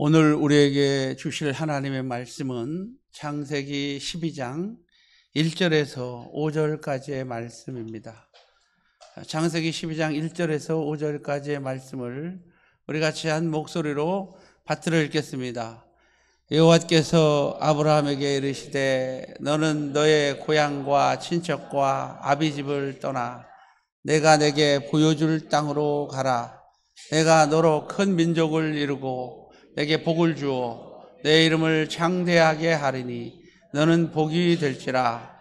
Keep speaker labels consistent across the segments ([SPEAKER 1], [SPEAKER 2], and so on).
[SPEAKER 1] 오늘 우리에게 주실 하나님의 말씀은 창세기 12장 1절에서 5절까지의 말씀입니다. 창세기 12장 1절에서 5절까지의 말씀을 우리 같이 한 목소리로 밭을 읽겠습니다. 여호와께서 아브라함에게 이르시되 너는 너의 고향과 친척과 아비집을 떠나 내가 내게 보여줄 땅으로 가라. 내가 너로 큰 민족을 이루고 내게 복을 주어 내 이름을 창대하게 하리니 너는 복이 될지라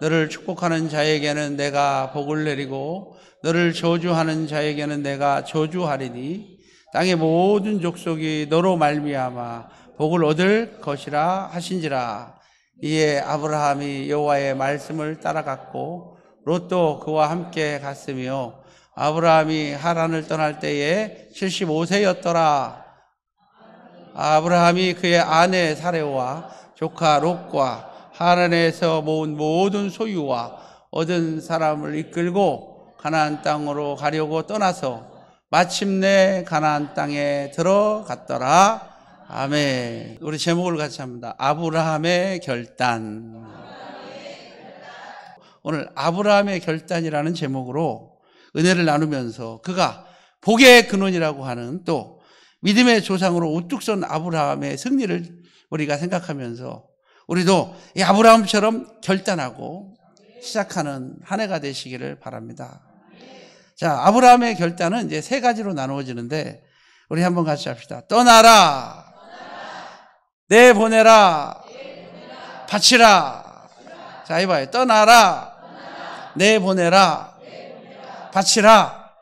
[SPEAKER 1] 너를 축복하는 자에게는 내가 복을 내리고 너를 저주하는 자에게는 내가 저주하리니 땅의 모든 족속이 너로 말미암아 복을 얻을 것이라 하신지라 이에 아브라함이 여호와의 말씀을 따라갔고 롯도 그와 함께 갔으며 아브라함이 하란을 떠날 때에 75세였더라 아브라함이 그의 아내 사례와 조카 록과 하란에서 모은 모든 소유와 얻은 사람을 이끌고 가나안 땅으로 가려고 떠나서 마침내 가나안 땅에 들어갔더라. 아멘. 우리 제목을 같이 합니다. 아브라함의 결단. 오늘 아브라함의 결단이라는 제목으로 은혜를 나누면서 그가 복의 근원이라고 하는 또 믿음의 조상으로 우뚝 선 아브라함의 승리를 우리가 생각하면서 우리도 이 아브라함처럼 결단하고 시작하는 한 해가 되시기를 바랍니다. 자, 아브라함의 결단은 이제 세 가지로 나누어지는데 우리 한번 같이 합시다. 떠나라. 내 보내라. 바치라. 자, 해봐요. 떠나라. 내 보내라. 바치라.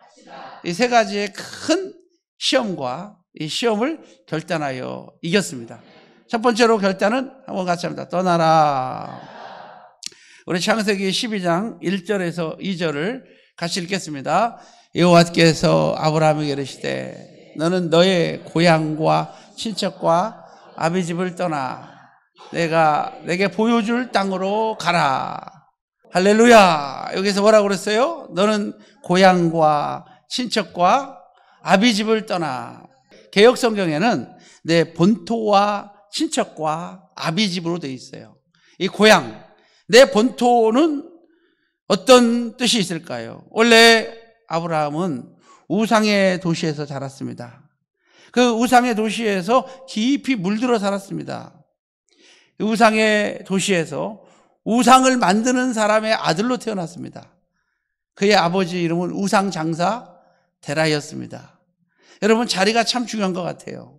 [SPEAKER 1] 이 세 가지의 큰 시험과 이 시험을 결단하여 이겼습니다. 첫 번째로 결단은 한번 같이 합니다. 떠나라. 우리 창세기 12장 1절에서 2절을 같이 읽겠습니다. 여호와께서 아브라함에게 이르시되 너는 너의 고향과 친척과 아비 집을 떠나 내가 내게 보여줄 땅으로 가라. 할렐루야. 여기서 뭐라고 그랬어요? 너는 고향과 친척과 아비 집을 떠나 개혁 성경에는 내 본토와 친척과 아비집으로 되어 있어요. 이 고향, 내 본토는 어떤 뜻이 있을까요? 원래 아브라함은 우상의 도시에서 자랐습니다. 그 우상의 도시에서 깊이 물들어 살았습니다. 그 우상의 도시에서 우상을 만드는 사람의 아들로 태어났습니다. 그의 아버지 이름은 우상 장사 데라였습니다. 여러분 자리가 참 중요한 것 같아요.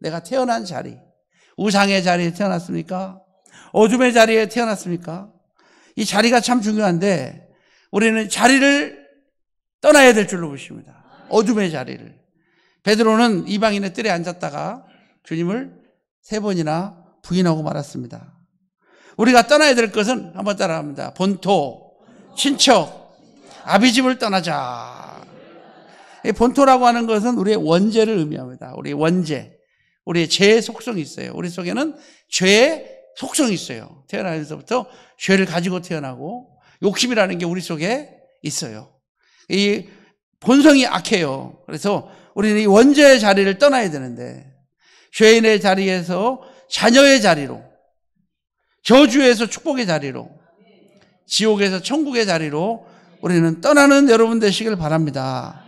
[SPEAKER 1] 내가 태어난 자리. 우상의 자리에 태어났습니까? 어둠의 자리에 태어났습니까? 이 자리가 참 중요한데 우리는 자리를 떠나야 될 줄로 보십니다. 어둠의 자리를. 베드로는 이방인의 뜰에 앉았다가 주님을 세 번이나 부인하고 말았습니다. 우리가 떠나야 될 것은 한번 따라합니다. 본토, 친척, 아비집을 떠나자. 본토라고 하는 것은 우리의 원죄를 의미합니다. 우리의 원죄. 우리의 죄의 속성이 있어요. 우리 속에는 죄의 속성이 있어요. 태어나면서부터 죄를 가지고 태어나고 욕심이라는 게 우리 속에 있어요. 이 본성이 악해요. 그래서 우리는 이 원죄의 자리를 떠나야 되는데 죄인의 자리에서 자녀의 자리로 저주에서 축복의 자리로 지옥에서 천국의 자리로 우리는 떠나는 여러분 되시길 바랍니다.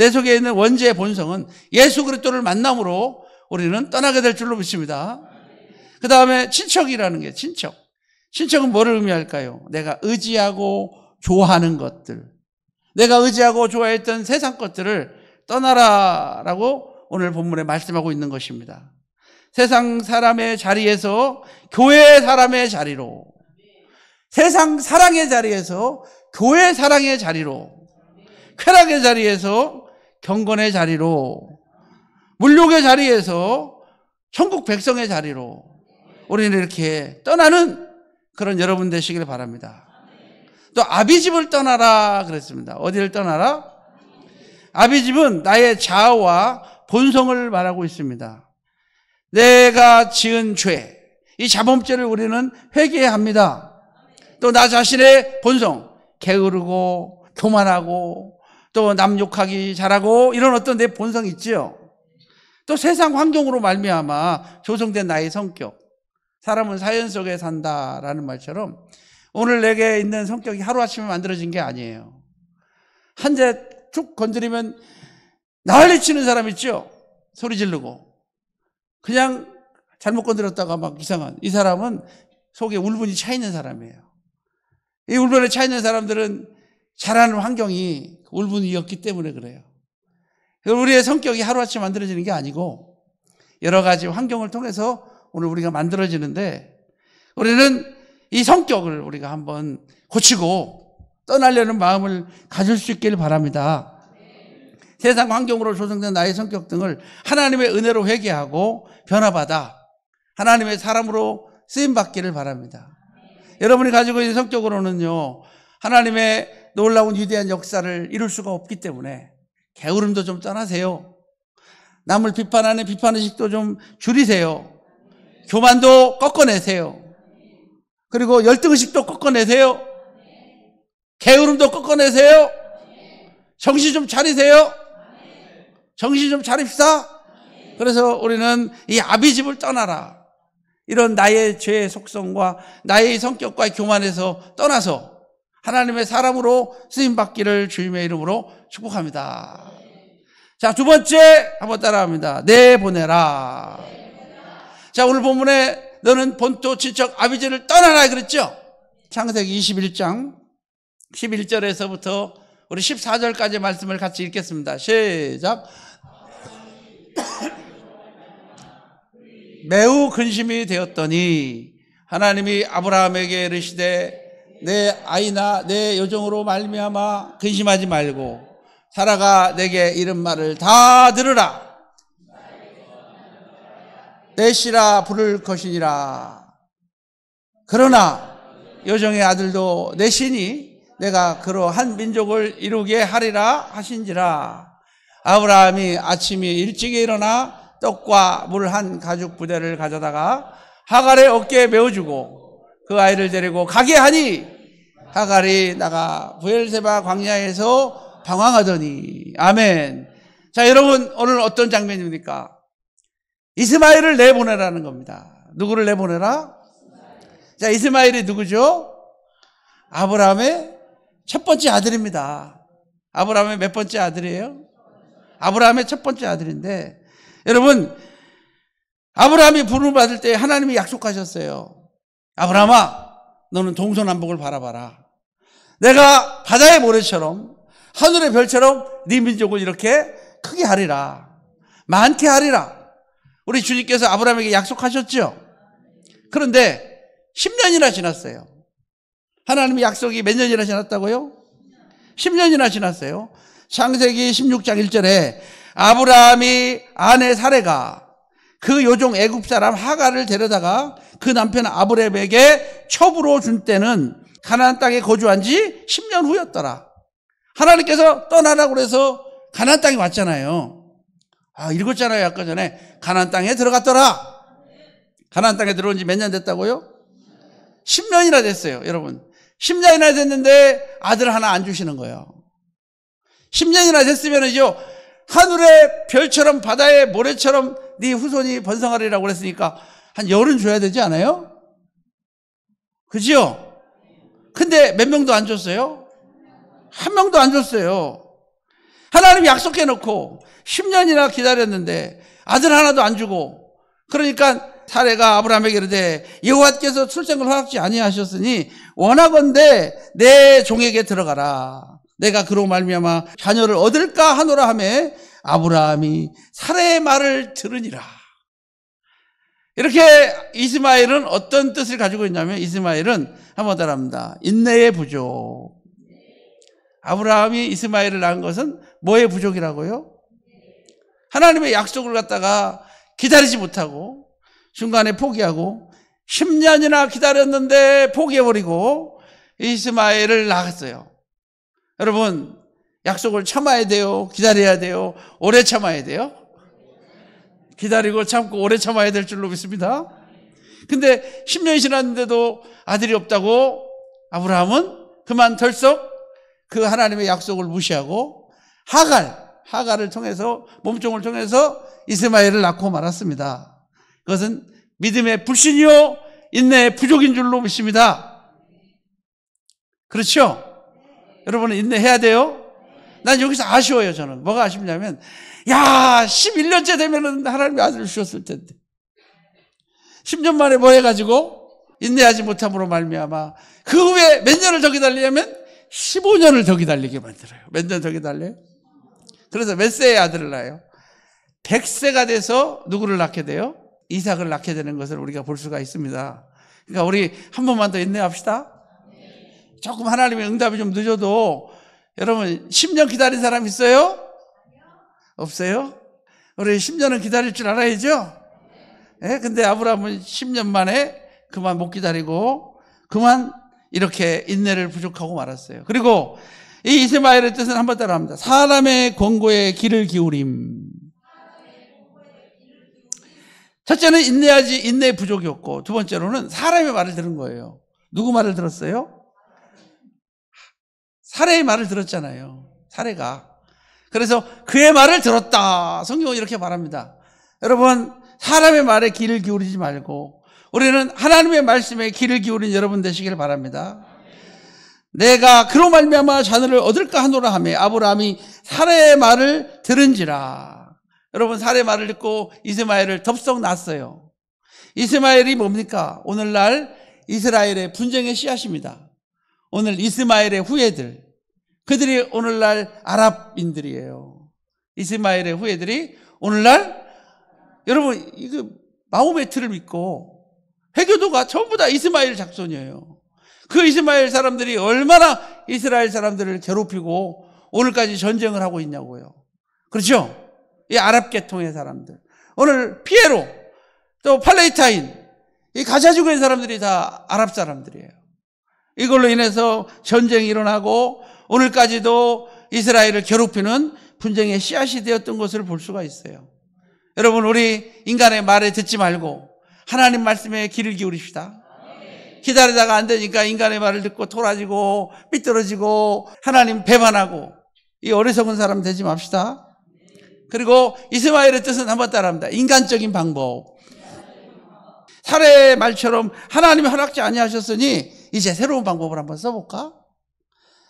[SPEAKER 1] 내 속에 있는 원죄의 본성은 예수 그리스도를 만남으로 우리는 떠나게 될 줄로 믿습니다. 그 다음에 친척이라는 게 친척. 친척은 뭐를 의미할까요? 내가 의지하고 좋아하는 것들. 내가 의지하고 좋아했던 세상 것들을 떠나라라고 오늘 본문에 말씀하고 있는 것입니다. 세상 사람의 자리에서 교회 사람의 자리로 세상 사랑의 자리에서 교회 사랑의 자리로 쾌락의 자리에서 경건의 자리로 물욕의 자리에서 천국 백성의 자리로 우리는 이렇게 떠나는 그런 여러분 되시길 바랍니다. 또 아비집을 떠나라 그랬습니다. 어디를 떠나라? 아비집은 나의 자아와 본성을 말하고 있습니다. 내가 지은 죄, 이 자범죄를 우리는 회개합니다. 또 나 자신의 본성, 게으르고 교만하고 또 남욕하기 잘하고 이런 어떤 내 본성 있지요. 또 세상 환경으로 말미암아 조성된 나의 성격. 사람은 사연 속에 산다라는 말처럼 오늘 내게 있는 성격이 하루아침에 만들어진 게 아니에요. 한 대 쭉 건드리면 난리 치는 사람 있죠? 소리 지르고. 그냥 잘못 건드렸다가 막 이상한. 이 사람은 속에 울분이 차 있는 사람이에요. 이 울분에 차 있는 사람들은 자라는 환경이 울분이었기 때문에 그래요. 우리의 성격이 하루아침 만들어지는 게 아니고 여러 가지 환경을 통해서 오늘 우리가 만들어지는데 우리는 이 성격을 우리가 한번 고치고 떠나려는 마음을 가질 수 있기를 바랍니다. 세상 환경으로 조성된 나의 성격 등을 하나님의 은혜로 회개하고 변화받아 하나님의 사람으로 쓰임 받기를 바랍니다. 여러분이 가지고 있는 성격으로는요, 하나님의 놀라운 위대한 역사를 이룰 수가 없기 때문에 게으름도 좀 떠나세요. 남을 비판하는 비판의식도 좀 줄이세요. 교만도 꺾어내세요. 그리고 열등의식도 꺾어내세요. 게으름도 꺾어내세요. 정신 좀 차리세요. 정신 좀 차립시다. 그래서 우리는 이 아비집을 떠나라. 이런 나의 죄의 속성과 나의 성격과 교만에서 떠나서 하나님의 사람으로 쓰임 받기를 주님의 이름으로 축복합니다. 자, 두 번째 한번 따라합니다. 내 보내라. 자, 오늘 본문에 너는 본토 친척 아비지를 떠나라 그랬죠? 창세기 21장 11절에서부터 우리 14절까지 말씀을 같이 읽겠습니다. 시작. 매우 근심이 되었더니 하나님이 아브라함에게 이르시되 내 아이나 내요정으로 말미암아 근심하지 말고 살아가 내게 이런 말을 다 들으라. 내시라 부를 것이니라. 그러나 여정의 아들도 내시니 내가 그러한 민족을 이루게 하리라 하신지라. 아브라함이 아침에 일찍에 일어나 떡과 물 한 가죽 부대를 가져다가 하갈의 어깨에 메워주고 그 아이를 데리고 가게 하니 하갈이 나가 부엘세바 광야에서 방황하더니 아멘. 자 여러분 오늘 어떤 장면입니까? 이스마엘을 내보내라는 겁니다. 누구를 내보내라? 자 이스마엘이 누구죠? 아브라함의 첫 번째 아들입니다. 아브라함의 몇 번째 아들이에요? 아브라함의 첫 번째 아들인데 여러분 아브라함이 부름받을 때 하나님이 약속하셨어요. 아브라함아 너는 동서남북을 바라봐라. 내가 바다의 모래처럼 하늘의 별처럼 네 민족을 이렇게 크게 하리라. 많게 하리라. 우리 주님께서 아브라함에게 약속하셨죠. 그런데 10년이나 지났어요. 하나님의 약속이 몇 년이나 지났다고요? 10년이나 지났어요. 창세기 16장 1절에 아브라함이 아내 사례가 그 요종 애굽 사람 하가를 데려다가 그 남편 아브렙에게 첩으로 준 때는 가나안 땅에 거주한 지 10년 후였더라. 하나님께서 떠나라고 그래서 가나안 땅에 왔잖아요. 아, 읽었잖아요. 아까 전에 가나안 땅에 들어갔더라. 가나안 땅에 들어온 지 몇 년 됐다고요? 10년이나 됐어요, 여러분. 10년이나 됐는데 아들 하나 안 주시는 거예요. 10년이나 됐으면은요. 하늘의 별처럼 바다의 모래처럼 네 후손이 번성하리라고 그랬으니까 한 열은 줘야 되지 않아요? 그지요? 근데 몇 명도 안 줬어요? 한 명도 안 줬어요. 하나님 약속해 놓고 10년이나 기다렸는데 아들 하나도 안 주고 그러니까 사례가 아브라함에게 이르되 여호와께서 출생을 허락지 아니하셨으니 원하건대 내 종에게 들어가라 내가 그로 말미암아 자녀를 얻을까 하노라 하매 아브라함이 사례의 말을 들으니라. 이렇게 이스마엘은 어떤 뜻을 가지고 있냐면 이스마엘은 한번 따라합니다. 인내의 부족. 아브라함이 이스마엘을 낳은 것은 뭐의 부족이라고요? 하나님의 약속을 갖다가 기다리지 못하고 중간에 포기하고 10년이나 기다렸는데 포기해버리고 이스마엘을 낳았어요. 여러분 약속을 참아야 돼요. 기다려야 돼요. 오래 참아야 돼요. 기다리고 참고 오래 참아야 될 줄로 믿습니다. 근데 10년이 지났는데도 아들이 없다고 아브라함은 그만 털썩 그 하나님의 약속을 무시하고 하갈, 하갈을 통해서 몸종을 통해서 이스마엘을 낳고 말았습니다. 그것은 믿음의 불신이요 인내의 부족인 줄로 믿습니다. 그렇죠? 여러분은 인내해야 돼요. 난 여기서 아쉬워요, 저는. 뭐가 아쉽냐면, 야, 11년째 되면은 하나님의 아들을 주셨을 텐데. 10년 만에 뭐 해가지고? 인내하지 못함으로 말미암아. 그 후에 몇 년을 더 기다리려면 15년을 더 기다리게 만들어요. 몇 년 더 기다려요? 그래서 몇 세의 아들을 낳아요? 100세가 돼서 누구를 낳게 돼요? 이삭을 낳게 되는 것을 우리가 볼 수가 있습니다. 그러니까 우리 한 번만 더 인내합시다. 조금 하나님의 응답이 좀 늦어도 여러분 10년 기다린 사람 있어요? 없어요? 우리 10년은 기다릴 줄 알아야죠? 예? 근데 아브라함은 10년 만에 그만 못 기다리고 그만 이렇게 인내를 부족하고 말았어요. 그리고 이이세마엘의 뜻은 한 번 따라 합니다. 사람의 권고에 귀를 기울임. 첫째는 인내하지 인내 부족이었고 두 번째로는 사람의 말을 들은 거예요. 누구 말을 들었어요? 사례의 말을 들었잖아요. 사례가. 그래서 그의 말을 들었다. 성경은 이렇게 말합니다. 여러분, 사람의 말에 귀를 기울이지 말고 우리는 하나님의 말씀에 귀를 기울인 여러분 되시길 바랍니다. 내가 그로 말미암아 자녀를 얻을까 하노라 하며 아브라함이 사례의 말을 들은지라. 여러분 사례의 말을 듣고 이스마엘을 덥석 났어요. 이스마엘이 뭡니까? 오늘날 이스라엘의 분쟁의 씨앗입니다. 오늘 이스마엘의 후예들 그들이 오늘날 아랍인들이에요. 이스마엘의 후예들이 오늘날 여러분 이거 마음의 틀을 믿고 해교도가 전부 다 이스마엘 작손이에요그 이스마엘 사람들이 얼마나 이스라엘 사람들을 괴롭히고 오늘까지 전쟁을 하고 있냐고요. 그렇죠? 이 아랍 계통의 사람들. 오늘 피에로 또 팔레스타인 이가자주구의 사람들이 다 아랍 사람들이에요. 이걸로 인해서 전쟁이 일어나고 오늘까지도 이스라엘을 괴롭히는 분쟁의 씨앗이 되었던 것을 볼 수가 있어요. 여러분 우리 인간의 말에 듣지 말고 하나님 말씀에 귀를 기울입시다. 기다리다가 안 되니까 인간의 말을 듣고 돌아지고 삐뚤어지고 하나님 배반하고 이 어리석은 사람 되지 맙시다. 그리고 이스마엘의 뜻은 한번 따라합니다. 인간적인 방법. 사례의 말처럼 하나님이 허락지 아니하셨으니 이제 새로운 방법을 한번 써볼까?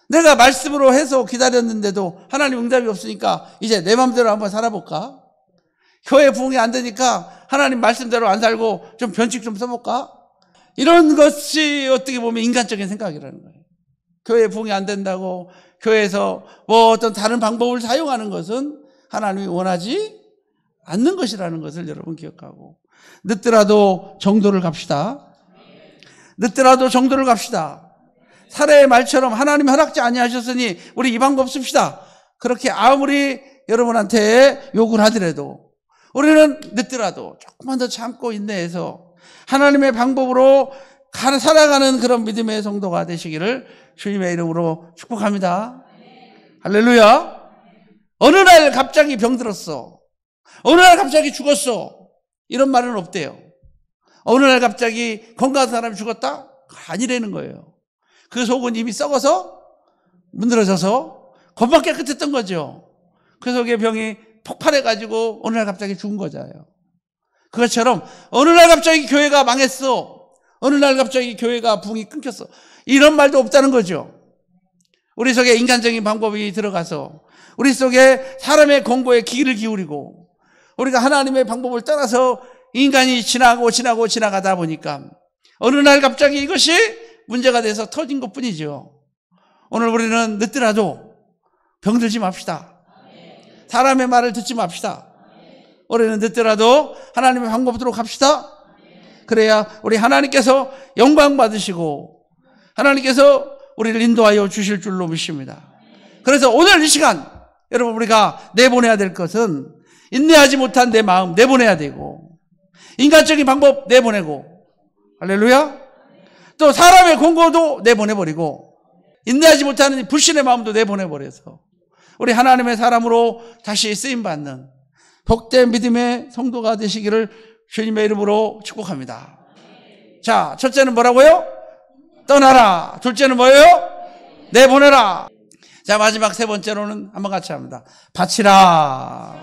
[SPEAKER 1] 내가 말씀으로 해서 기다렸는데도 하나님 응답이 없으니까 이제 내 마음대로 한번 살아볼까? 교회 부흥이 안 되니까 하나님 말씀대로 안 살고 좀 변칙 좀 써볼까? 이런 것이 어떻게 보면 인간적인 생각이라는 거예요. 교회 부흥이 안 된다고 교회에서 뭐 어떤 다른 방법을 사용하는 것은 하나님이 원하지 않는 것이라는 것을 여러분 기억하고 늦더라도 정도를 갑시다. 늦더라도 정도를 갑시다. 사례의 말처럼 하나님 허락지 아니하셨으니 우리 이 방법 씁시다. 그렇게 아무리 여러분한테 욕을 하더라도 우리는 늦더라도 조금만 더 참고 인내해서 하나님의 방법으로 살아가는 그런 믿음의 성도가 되시기를 주님의 이름으로 축복합니다. 할렐루야. 어느 날 갑자기 병들었어. 어느 날 갑자기 죽었어. 이런 말은 없대요. 어느 날 갑자기 건강한 사람이 죽었다? 아니라는 거예요. 그 속은 이미 썩어서 문드러져서 겉만 깨끗했던 거죠. 그속에 병이 폭발해가지고 어느 날 갑자기 죽은 거잖아요. 그것처럼 어느 날 갑자기 교회가 망했어. 어느 날 갑자기 교회가 붕이 끊겼어. 이런 말도 없다는 거죠. 우리 속에 인간적인 방법이 들어가서 우리 속에 사람의 공고에 기를 기울이고 우리가 하나님의 방법을 따라서 인간이 지나고 지나고 지나가다 보니까 어느 날 갑자기 이것이 문제가 돼서 터진 것 뿐이죠. 오늘 우리는 늦더라도 병들지 맙시다. 사람의 말을 듣지 맙시다. 올해는 늦더라도 하나님의 방법대로 갑시다. 그래야 우리 하나님께서 영광 받으시고 하나님께서 우리를 인도하여 주실 줄로 믿습니다. 그래서 오늘 이 시간 여러분 우리가 내보내야 될 것은 인내하지 못한 내 마음 내보내야 되고 인간적인 방법 내보내고 할렐루야. 또 사람의 공고도 내보내버리고 인내하지 못하는 불신의 마음도 내보내버려서 우리 하나님의 사람으로 다시 쓰임받는 복된 믿음의 성도가 되시기를 주님의 이름으로 축복합니다. 자, 첫째는 뭐라고요? 떠나라. 둘째는 뭐예요? 내보내라. 자, 마지막 세 번째로는 한번 같이 합니다. 바치라.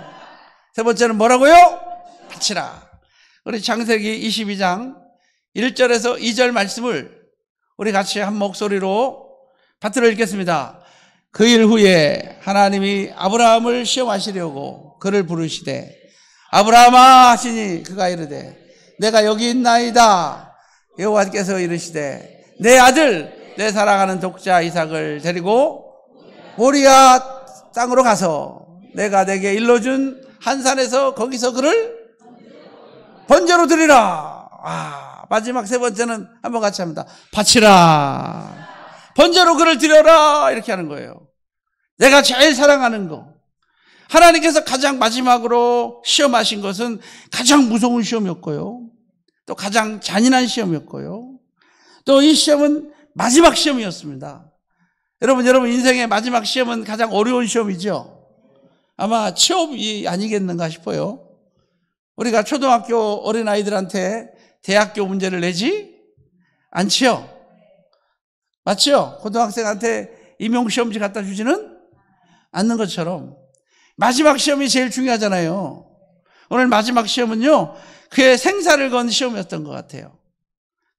[SPEAKER 1] 세 번째는 뭐라고요? 바치라. 우리 창세기 22장 1절에서 2절 말씀을 우리 같이 한 목소리로 파트를 읽겠습니다. 그 일 후에 하나님이 아브라함을 시험하시려고 그를 부르시되 아브라함아 하시니 그가 이르되 내가 여기 있나이다 여호와께서 이르시되 내 아들 내 사랑하는 독자 이삭을 데리고 모리아 땅으로 가서 내가 내게 일러준 한 산에서 거기서 그를 번제로 드리라. 아, 마지막 세 번째는 한번 같이 합니다. 바치라. 번제로 그를 드려라. 이렇게 하는 거예요. 내가 제일 사랑하는 거. 하나님께서 가장 마지막으로 시험하신 것은 가장 무서운 시험이었고요. 또 가장 잔인한 시험이었고요. 또 이 시험은 마지막 시험이었습니다. 여러분, 여러분 인생의 마지막 시험은 가장 어려운 시험이죠. 아마 취업이 아니겠는가 싶어요. 우리가 초등학교 어린아이들한테 대학교 문제를 내지 않지요. 맞죠? 고등학생한테 임용시험지 갖다 주지는 않는 것처럼. 마지막 시험이 제일 중요하잖아요. 오늘 마지막 시험은요, 그의 생사를 건 시험이었던 것 같아요.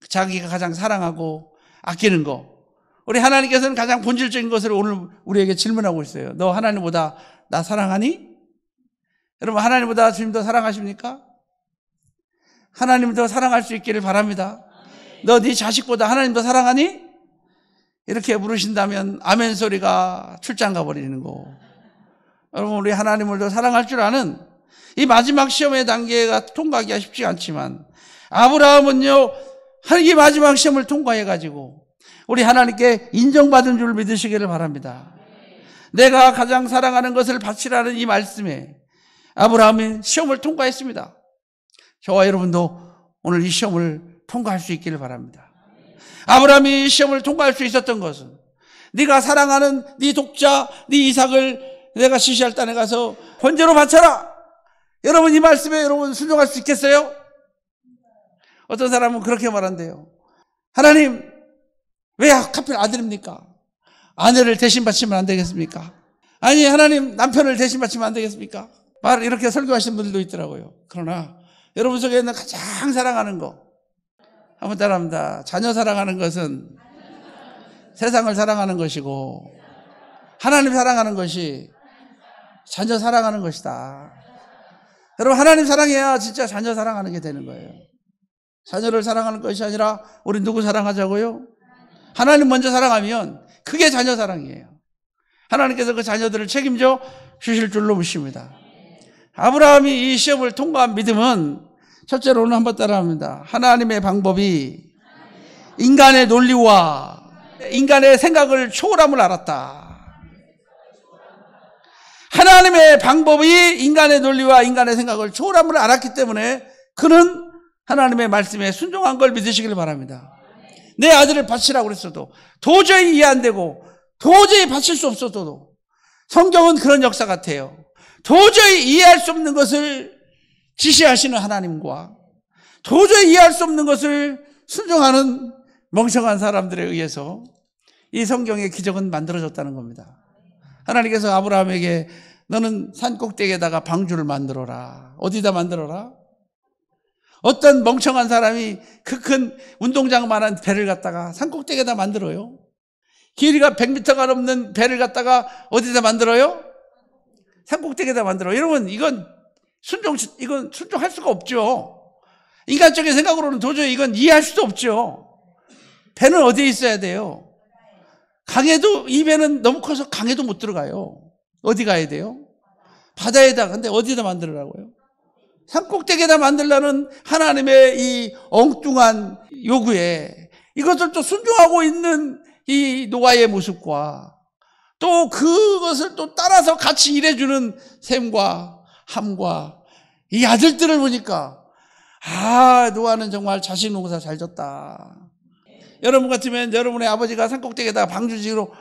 [SPEAKER 1] 자기가 가장 사랑하고 아끼는 거. 우리 하나님께서는 가장 본질적인 것을 오늘 우리에게 질문하고 있어요. 너 하나님보다 나 사랑하니? 여러분 하나님보다 주님 더 사랑하십니까? 하나님 더 사랑할 수 있기를 바랍니다. 너 네 자식보다 하나님 더 사랑하니? 이렇게 물으신다면 아멘 소리가 출장 가버리는 거. 여러분 우리 하나님을 더 사랑할 줄 아는 이 마지막 시험의 단계가 통과하기가 쉽지 않지만 아브라함은요 하나님 마지막 시험을 통과해 가지고 우리 하나님께 인정받은 줄 믿으시기를 바랍니다. 내가 가장 사랑하는 것을 바치라는 이 말씀에 아브라함이 시험을 통과했습니다. 저와 여러분도 오늘 이 시험을 통과할 수 있기를 바랍니다. 아브라함이 시험을 통과할 수 있었던 것은 네가 사랑하는 네 독자, 네 이삭을 내가 시시할 땅에 가서 번제로 바쳐라. 여러분 이 말씀에 여러분 순종할 수 있겠어요? 어떤 사람은 그렇게 말한대요. 하나님 왜 하필 아들입니까? 아내를 대신 바치면 안 되겠습니까? 아니 하나님 남편을 대신 바치면 안 되겠습니까? 말 이렇게 설교하신 분들도 있더라고요. 그러나 여러분 속에 있는 가장 사랑하는 거 한번 따라합니다. 자녀 사랑하는 것은 세상을 사랑하는 것이고 하나님 사랑하는 것이 자녀 사랑하는 것이다. 여러분 하나님 사랑해야 진짜 자녀 사랑하는 게 되는 거예요. 자녀를 사랑하는 것이 아니라 우리 누구 사랑하자고요? 하나님 먼저 사랑하면 그게 자녀 사랑이에요. 하나님께서 그 자녀들을 책임져 주실 줄로 믿습니다. 아브라함이 이 시험을 통과한 믿음은 첫째로는 한 번 따라합니다. 하나님의 방법이 인간의 논리와 인간의 생각을 초월함을 알았다. 하나님의 방법이 인간의 논리와 인간의 생각을 초월함을 알았기 때문에 그는 하나님의 말씀에 순종한 걸 믿으시길 바랍니다. 내 아들을 바치라고 그랬어도 도저히 이해 안 되고 도저히 바칠 수 없어도 성경은 그런 역사 같아요. 도저히 이해할 수 없는 것을 지시하시는 하나님과 도저히 이해할 수 없는 것을 순종하는 멍청한 사람들에 의해서 이 성경의 기적은 만들어졌다는 겁니다. 하나님께서 아브라함에게 너는 산 꼭대기에다가 방주를 만들어라. 어디다 만들어라? 어떤 멍청한 사람이 그 큰 운동장만한 배를 갖다가 산 꼭대기에다 만들어요. 길이가 100m가 넘는 배를 갖다가 어디다 만들어요? 산꼭대기에다 만들어. 여러분, 이건 순종, 이건 순종할 수가 없죠. 인간적인 생각으로는 도저히 이건 이해할 수도 없죠. 배는 어디에 있어야 돼요? 강에도, 이 배는 너무 커서 강에도 못 들어가요. 어디 가야 돼요? 바다에다, 근데 어디다 만들라고요 산꼭대기에다 만들라는 하나님의 이 엉뚱한 요구에 이것을 또 순종하고 있는 이 노아의 모습과 또 그것을 또 따라서 같이 일해주는 샘과 함과 이 아들들을 보니까 아 노아는 정말 자식 농사 잘 졌다. 여러분 같으면 여러분의 아버지가 산꼭대기에다가 방주지로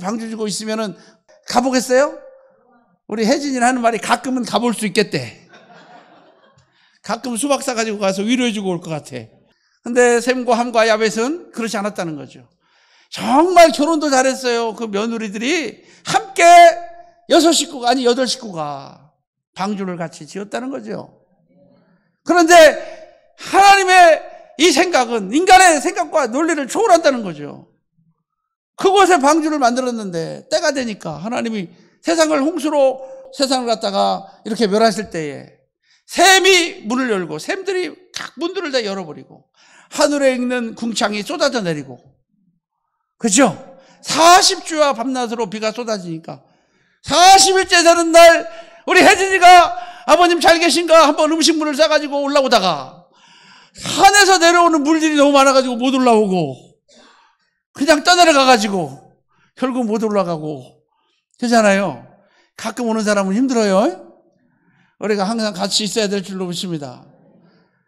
[SPEAKER 1] 방주지고 있으면은 가보겠어요? 우리 혜진이는 하는 말이 가끔은 가볼 수 있겠대. 가끔 수박 사가지고 가서 위로해주고 올 것 같아. 근데 샘과 함과 야벳은 그렇지 않았다는 거죠. 정말 결혼도 잘했어요. 그 며느리들이 함께 여섯 식구가 아니 여덟 식구가 방주를 같이 지었다는 거죠. 그런데 하나님의 이 생각은 인간의 생각과 논리를 초월한다는 거죠. 그곳에 방주를 만들었는데 때가 되니까 하나님이 세상을 홍수로 세상을 갖다가 이렇게 멸하실 때에 샘이 문을 열고 샘들이 각 문들을 다 열어버리고 하늘에 있는 궁창이 쏟아져 내리고 그죠? 40주와 밤낮으로 비가 쏟아지니까 40일째 되는 날 우리 혜진이가 아버님 잘 계신가 한번 음식물을 싸가지고 올라오다가 산에서 내려오는 물들이 너무 많아가지고 못 올라오고 그냥 떠내려가가지고 결국 못 올라가고 그잖아요 가끔 오는 사람은 힘들어요. 우리가 항상 같이 있어야 될 줄로 믿습니다.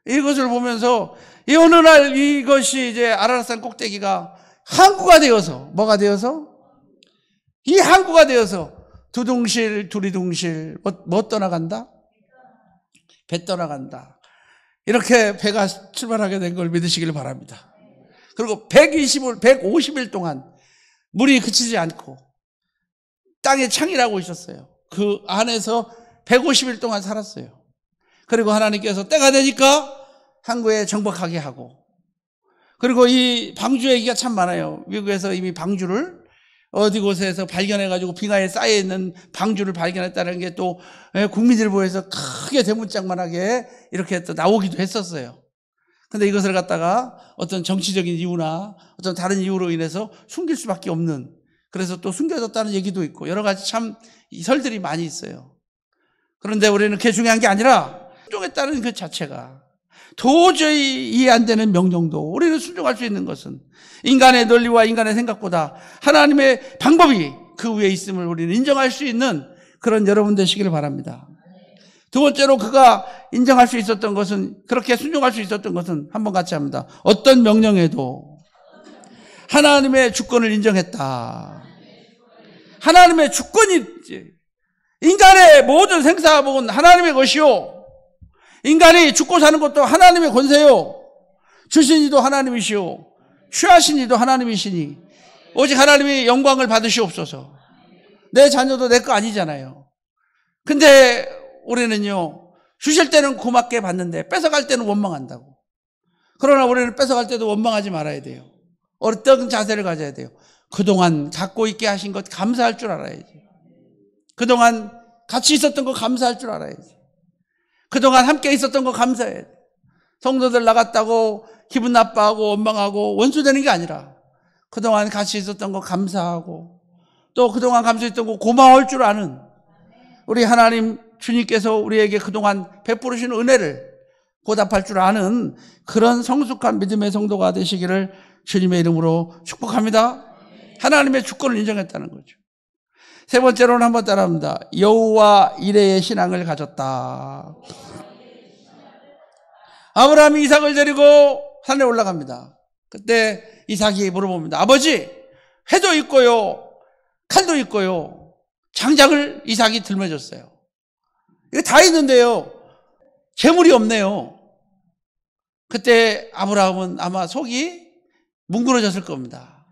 [SPEAKER 1] 이것을 보면서 이 어느 날 이것이 이제 아라라산 꼭대기가 항구가 되어서 뭐가 되어서 이 항구가 되어서 두둥실 두리둥실 뭐, 뭐 떠나간다? 배 떠나간다. 이렇게 배가 출발하게 된 걸 믿으시길 바랍니다. 그리고 120일, 150일 동안 물이 그치지 않고 땅에 창이라고 있었어요. 그 안에서 150일 동안 살았어요. 그리고 하나님께서 때가 되니까 항구에 정복하게 하고 그리고 이 방주 얘기가 참 많아요. 미국에서 이미 방주를 어디 곳에서 발견해가지고 빙하에 쌓여있는 방주를 발견했다는 게또 예, 국민일보에서 크게 대문짝만하게 이렇게 또 나오기도 했었어요. 근데 이것을 갖다가 어떤 정치적인 이유나 어떤 다른 이유로 인해서 숨길 수밖에 없는 그래서 또 숨겨졌다는 얘기도 있고 여러 가지 참 설들이 많이 있어요. 그런데 우리는 그게 중요한 게 아니라 종에 따른 그 자체가 도저히 이해 안 되는 명령도 우리는 순종할 수 있는 것은 인간의 논리와 인간의 생각보다 하나님의 방법이 그 위에 있음을 우리는 인정할 수 있는 그런 여러분 되시기를 바랍니다. 두 번째로 그가 인정할 수 있었던 것은 그렇게 순종할 수 있었던 것은 한 번 같이 합니다. 어떤 명령에도 하나님의 주권을 인정했다. 하나님의 주권이 인간의 모든 생사복은 하나님의 것이요. 인간이 죽고 사는 것도 하나님의 권세요. 주신 이도 하나님이시오. 취하신 이도 하나님이시니. 오직 하나님이 영광을 받으시옵소서. 내 자녀도 내 거 아니잖아요. 근데 우리는요, 주실 때는 고맙게 받는데 뺏어갈 때는 원망한다고. 그러나 우리는 뺏어갈 때도 원망하지 말아야 돼요. 어떤 자세를 가져야 돼요. 그동안 갖고 있게 하신 것 감사할 줄 알아야지. 그동안 같이 있었던 거 감사할 줄 알아야지. 그동안 함께 있었던 거감사해 성도들 나갔다고 기분 나빠하고 원망하고 원수 되는 게 아니라 그동안 같이 있었던 거 감사하고 또 그동안 감사했던 거고마울줄 아는 우리 하나님 주님께서 우리에게 그동안 베풀으신 은혜를 보답할 줄 아는 그런 성숙한 믿음의 성도가 되시기를 주님의 이름으로 축복합니다. 하나님의 주권을 인정했다는 거죠. 세 번째로는 한 번 따라합니다. 여호와 이레의 신앙을 가졌다. 아브라함이 이삭을 데리고 산에 올라갑니다. 그때 이삭이 물어봅니다. 아버지, 해도 있고요. 칼도 있고요. 장작을 이삭이 들매줬어요. 이거 다 있는데요. 재물이 없네요. 그때 아브라함은 아마 속이 뭉그러졌을 겁니다.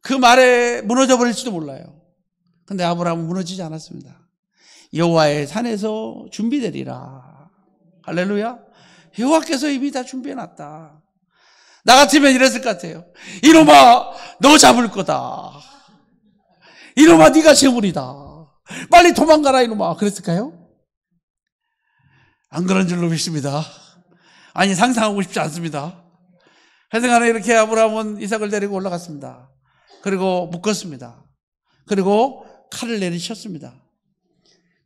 [SPEAKER 1] 그 말에 무너져 버릴지도 몰라요. 근데 아브라함은 무너지지 않았습니다. 여호와의 산에서 준비되리라. 할렐루야. 여호와께서 이미 다 준비해 놨다. 나 같으면 이랬을 것 같아요. 이놈아, 너 잡을 거다. 이놈아, 네가 재물이다. 빨리 도망가라 이놈아. 그랬을까요? 안 그런 줄로 믿습니다. 아니 상상하고 싶지 않습니다. 하여튼간에 이렇게 아브라함은 이삭을 데리고 올라갔습니다. 그리고 묶었습니다. 그리고 칼을 내리셨습니다.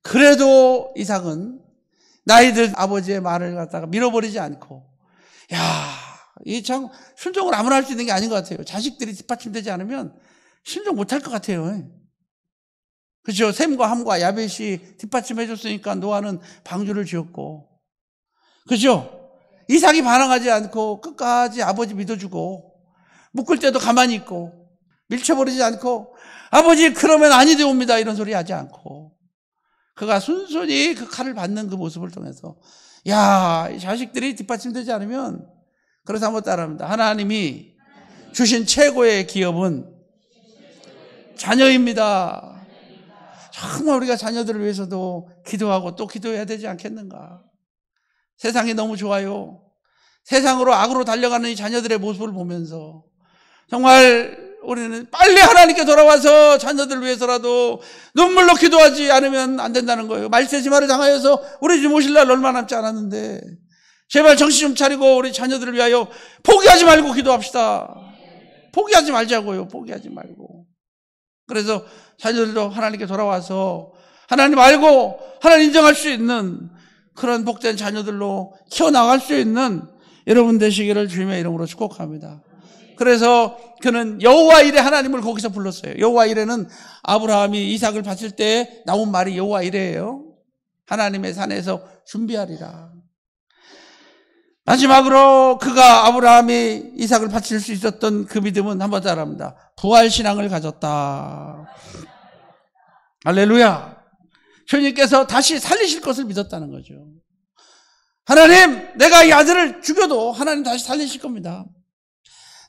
[SPEAKER 1] 그래도 이삭은나이든 아버지의 말을 갖다가 밀어버리지 않고, 야, 이 참 순종을 아무나 할 수 있는 게 아닌 것 같아요. 자식들이 뒷받침되지 않으면 순종 못할 것 같아요. 그렇죠. 샘과 함과 야벳이 뒷받침해줬으니까 노아는 방주를 지었고, 그렇죠. 이삭이 반항하지 않고 끝까지 아버지 믿어주고, 묶을 때도 가만히 있고, 밀쳐버리지 않고 아버지 그러면 아니 되옵니다 이런 소리 하지 않고 그가 순순히 그 칼을 받는 그 모습을 통해서 야 자식들이 뒷받침되지 않으면 그래서 한번 따라합니다 하나님이 주신 최고의 기업은 자녀입니다 정말 우리가 자녀들을 위해서도 기도하고 또 기도해야 되지 않겠는가 세상이 너무 좋아요 세상으로 악으로 달려가는 이 자녀들의 모습을 보면서 정말 우리는 빨리 하나님께 돌아와서 자녀들을 위해서라도 눈물로 기도하지 않으면 안 된다는 거예요. 말세지 말을 당하여서 우리 집 오실 날 얼마 남지 않았는데 제발 정신 좀 차리고 우리 자녀들을 위하여 포기하지 말고 기도합시다. 포기하지 말자고요. 포기하지 말고. 그래서 자녀들도 하나님께 돌아와서 하나님 알고 하나님 인정할 수 있는 그런 복된 자녀들로 키워나갈 수 있는 여러분 되시기를 주님의 이름으로 축복합니다. 그래서 그는 여호와 이레 하나님을 거기서 불렀어요. 여호와 이레는 아브라함이 이삭을 바칠 때 나온 말이 여호와 이레예요. 하나님의 산에서 준비하리라. 마지막으로 그가 아브라함이 이삭을 바칠 수 있었던 그 믿음은 한번 따라합니다. 부활 신앙을 가졌다. 할렐루야. 주님께서 다시 살리실 것을 믿었다는 거죠. 하나님, 내가 이 아들을 죽여도 하나님 다시 살리실 겁니다.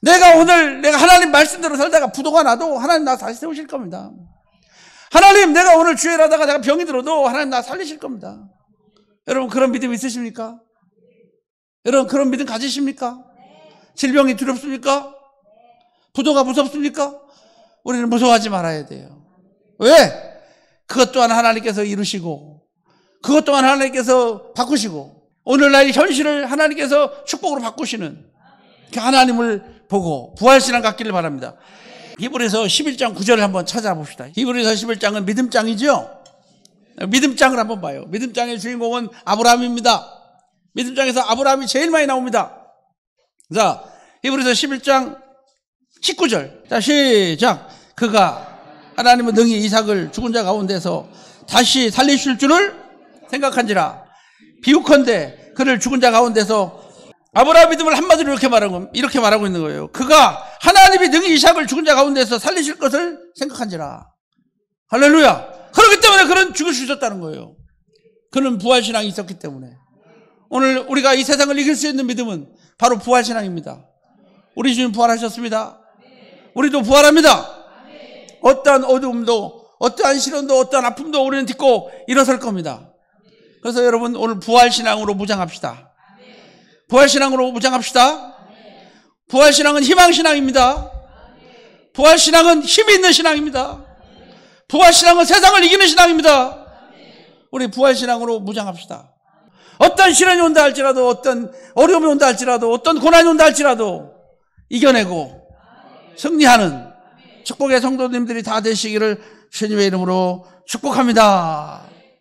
[SPEAKER 1] 내가 오늘 내가 하나님 말씀대로 살다가 부도가 나도 하나님 나 다시 세우실 겁니다. 하나님 내가 오늘 주일 하다가 내가 병이 들어도 하나님 나 살리실 겁니다. 여러분 그런 믿음 있으십니까? 여러분 그런 믿음 가지십니까? 질병이 두렵습니까? 부도가 무섭습니까? 우리는 무서워하지 말아야 돼요. 왜? 그것 또한 하나님께서 이루시고 그것 또한 하나님께서 바꾸시고 오늘날 현실을 하나님께서 축복으로 바꾸시는 그 하나님을 보고 부활신앙 갖기를 바랍니다. 히브리서 11장 9절을 한번 찾아봅시다. 히브리서 11장은 믿음장이죠? 믿음장을 한번 봐요. 믿음장의 주인공은 아브라함입니다. 믿음장에서 아브라함이 제일 많이 나옵니다. 자, 히브리서 11장 19절. 자, 시작. 그가 하나님은 능히 이삭을 죽은 자 가운데서 다시 살리실 줄을 생각한지라. 비우컨대 그를 죽은 자 가운데서 아브라함 믿음을 한마디로 이렇게 말하고, 이렇게 말하고 있는 거예요. 그가 하나님이 능히 이삭을 죽은 자 가운데서 살리실 것을 생각한지라. 할렐루야. 그렇기 때문에 그는 죽을 수 있었다는 거예요. 그는 부활신앙이 있었기 때문에. 오늘 우리가 이 세상을 이길 수 있는 믿음은 바로 부활신앙입니다. 우리 주님 부활하셨습니다. 우리도 부활합니다. 어떠한 어두움도, 어떠한 시련도, 어떠한 아픔도 우리는 딛고 일어설 겁니다. 그래서 여러분 오늘 부활신앙으로 무장합시다. 부활신앙으로 무장합시다. 부활신앙은 희망신앙입니다. 부활신앙은 힘이 있는 신앙입니다. 부활신앙은 세상을 이기는 신앙입니다. 우리 부활신앙으로 무장합시다. 어떤 시련이 온다 할지라도, 어떤 어려움이 온다 할지라도, 어떤 고난이 온다 할지라도 이겨내고 승리하는 축복의 성도님들이 다 되시기를 주님의 이름으로 축복합니다.